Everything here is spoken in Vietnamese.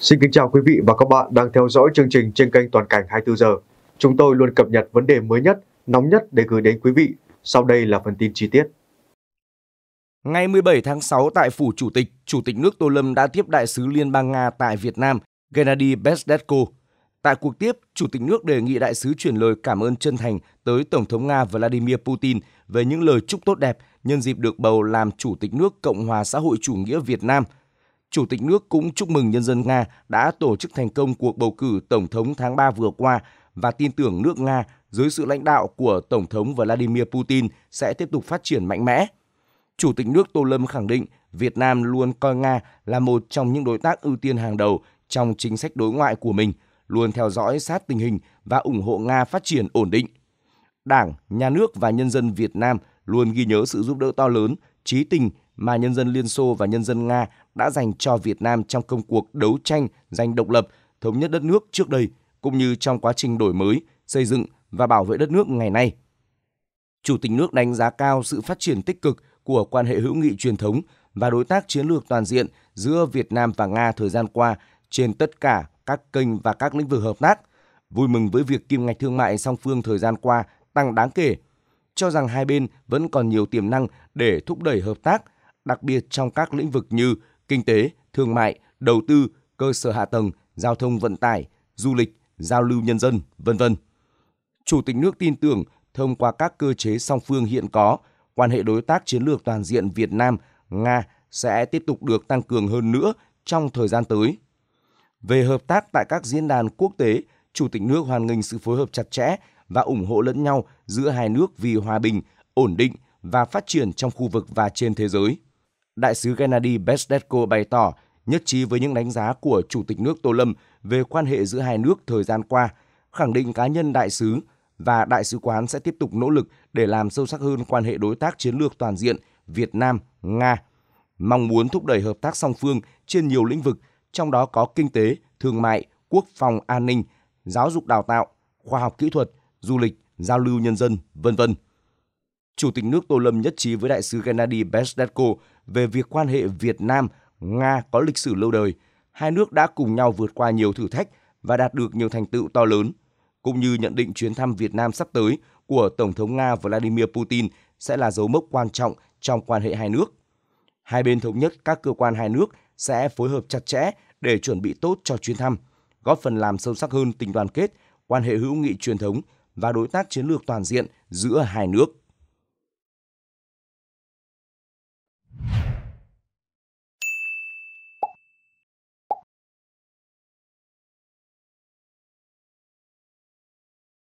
Xin kính chào quý vị và các bạn đang theo dõi chương trình trên kênh Toàn cảnh 24 giờ. Chúng tôi luôn cập nhật vấn đề mới nhất, nóng nhất để gửi đến quý vị. Sau đây là phần tin chi tiết. Ngày 17 tháng 6 tại Phủ Chủ tịch, Chủ tịch nước Tô Lâm đã tiếp Đại sứ Liên bang Nga tại Việt Nam, Gennady Bezdetko. Tại cuộc tiếp, Chủ tịch nước đề nghị đại sứ chuyển lời cảm ơn chân thành tới Tổng thống Nga Vladimir Putin về những lời chúc tốt đẹp nhân dịp được bầu làm Chủ tịch nước Cộng hòa xã hội chủ nghĩa Việt Nam – Chủ tịch nước cũng chúc mừng nhân dân Nga đã tổ chức thành công cuộc bầu cử tổng thống tháng 3 vừa qua và tin tưởng nước Nga dưới sự lãnh đạo của Tổng thống Vladimir Putin sẽ tiếp tục phát triển mạnh mẽ. Chủ tịch nước Tô Lâm khẳng định Việt Nam luôn coi Nga là một trong những đối tác ưu tiên hàng đầu trong chính sách đối ngoại của mình, luôn theo dõi sát tình hình và ủng hộ Nga phát triển ổn định. Đảng, nhà nước và nhân dân Việt Nam luôn ghi nhớ sự giúp đỡ to lớn, trí tình, mà nhân dân Liên Xô và nhân dân Nga đã dành cho Việt Nam trong công cuộc đấu tranh giành độc lập, thống nhất đất nước trước đây, cũng như trong quá trình đổi mới, xây dựng và bảo vệ đất nước ngày nay. Chủ tịch nước đánh giá cao sự phát triển tích cực của quan hệ hữu nghị truyền thống và đối tác chiến lược toàn diện giữa Việt Nam và Nga thời gian qua trên tất cả các kênh và các lĩnh vực hợp tác, vui mừng với việc kim ngạch thương mại song phương thời gian qua tăng đáng kể, cho rằng hai bên vẫn còn nhiều tiềm năng để thúc đẩy hợp tác đặc biệt trong các lĩnh vực như kinh tế, thương mại, đầu tư, cơ sở hạ tầng, giao thông vận tải, du lịch, giao lưu nhân dân, vân vân. Chủ tịch nước tin tưởng thông qua các cơ chế song phương hiện có, quan hệ đối tác chiến lược toàn diện Việt Nam Nga sẽ tiếp tục được tăng cường hơn nữa trong thời gian tới. Về hợp tác tại các diễn đàn quốc tế, Chủ tịch nước hoan nghênh sự phối hợp chặt chẽ và ủng hộ lẫn nhau giữa hai nước vì hòa bình, ổn định và phát triển trong khu vực và trên thế giới. Đại sứ Gennady Bestetko bày tỏ nhất trí với những đánh giá của Chủ tịch nước Tô Lâm về quan hệ giữa hai nước thời gian qua, khẳng định cá nhân đại sứ và đại sứ quán sẽ tiếp tục nỗ lực để làm sâu sắc hơn quan hệ đối tác chiến lược toàn diện Việt Nam Nga, mong muốn thúc đẩy hợp tác song phương trên nhiều lĩnh vực, trong đó có kinh tế, thương mại, quốc phòng an ninh, giáo dục đào tạo, khoa học kỹ thuật, du lịch, giao lưu nhân dân, vân vân. Chủ tịch nước Tô Lâm nhất trí với đại sứ Gennady Bestetko về việc quan hệ Việt Nam Nga có lịch sử lâu đời, hai nước đã cùng nhau vượt qua nhiều thử thách và đạt được nhiều thành tựu to lớn, cũng như nhận định chuyến thăm Việt Nam sắp tới của Tổng thống Nga Vladimir Putin sẽ là dấu mốc quan trọng trong quan hệ hai nước. Hai bên thống nhất các cơ quan hai nước sẽ phối hợp chặt chẽ để chuẩn bị tốt cho chuyến thăm, góp phần làm sâu sắc hơn tình đoàn kết, quan hệ hữu nghị truyền thống và đối tác chiến lược toàn diện giữa hai nước.